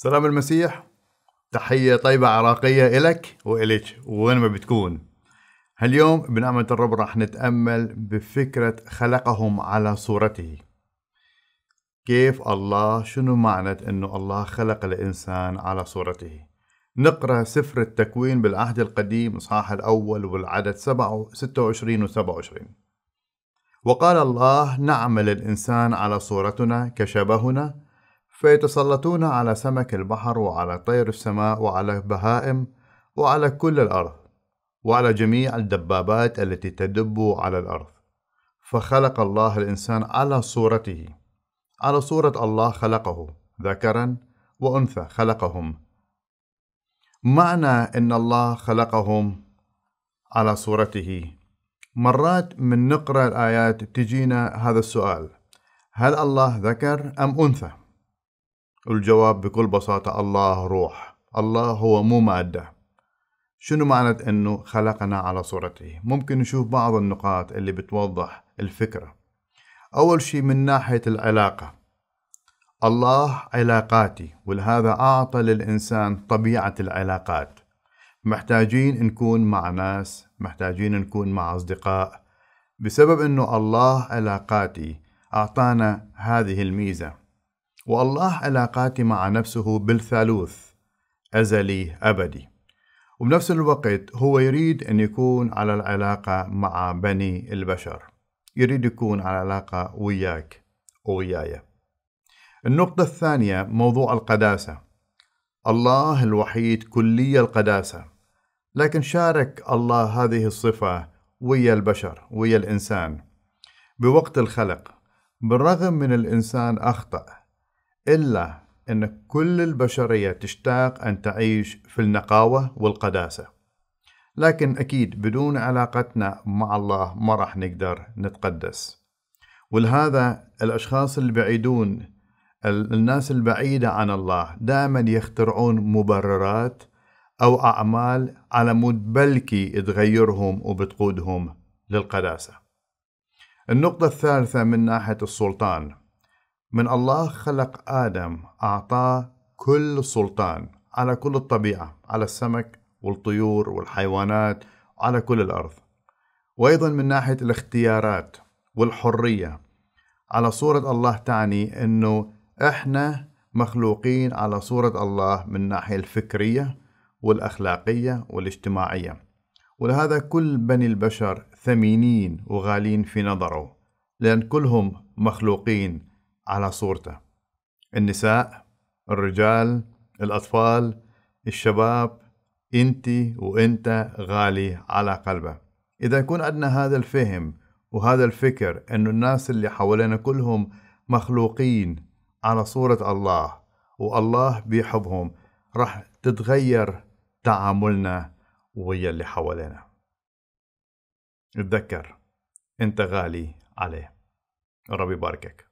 سلام المسيح تحية طيبة عراقية إلك وإلك وين ما بتكون هاليوم بنعمة الرب راح نتأمل بفكرة خلقهم على صورته كيف الله شنو معنى أنه الله خلق الإنسان على صورته نقرأ سفر التكوين بالعهد القديم إصحاح الأول والعدد 26 و 27 وقال الله نعمل الإنسان على صورتنا كشبهنا فيتسلطون على سمك البحر وعلى طير السماء وعلى بهائم وعلى كل الأرض وعلى جميع الدبابات التي تدب على الأرض فخلق الله الإنسان على صورته على صورة الله خلقه ذكرا وأنثى خلقهم معنى أن الله خلقهم على صورته مرات من نقرأ الآيات تجينا هذا السؤال هل الله ذكر أم أنثى؟ الجواب بكل بساطة الله روح الله هو مو مادة شنو معنى أنه خلقنا على صورته ممكن نشوف بعض النقاط اللي بتوضح الفكرة أول شيء من ناحية العلاقة الله علاقاتي ولهذا أعطى للإنسان طبيعة العلاقات محتاجين نكون مع ناس محتاجين نكون مع أصدقاء بسبب أنه الله علاقاتي أعطانا هذه الميزة والله علاقاتي مع نفسه بالثالوث أزلي أبدي وبنفس الوقت هو يريد أن يكون على العلاقة مع بني البشر يريد يكون على علاقة وياك وياي النقطة الثانية موضوع القداسة الله الوحيد كلي القداسة لكن شارك الله هذه الصفة ويا البشر ويا الإنسان بوقت الخلق بالرغم من الإنسان أخطأ إلا أن كل البشرية تشتاق أن تعيش في النقاوة والقداسة لكن أكيد بدون علاقتنا مع الله ما راح نقدر نتقدس ولهذا الأشخاص البعيدون الناس البعيدة عن الله دائما يخترعون مبررات أو أعمال على مود بلكي تغيرهم وبتقودهم للقداسة النقطة الثالثة من ناحية السلطان من الله خلق آدم أعطاه كل سلطان على كل الطبيعة على السمك والطيور والحيوانات على كل الأرض وأيضا من ناحية الاختيارات والحرية على صورة الله تعني أنه إحنا مخلوقين على صورة الله من الناحية الفكرية والأخلاقية والاجتماعية ولهذا كل بني البشر ثمينين وغالين في نظره لأن كلهم مخلوقين على صورته النساء الرجال الأطفال الشباب انت وانت غالي على قلبه إذا يكون عندنا هذا الفهم وهذا الفكر أن الناس اللي حوالينا كلهم مخلوقين على صورة الله والله بيحبهم راح تتغير تعاملنا ويا اللي حوالينا اتذكر انت غالي عليه الرب يباركك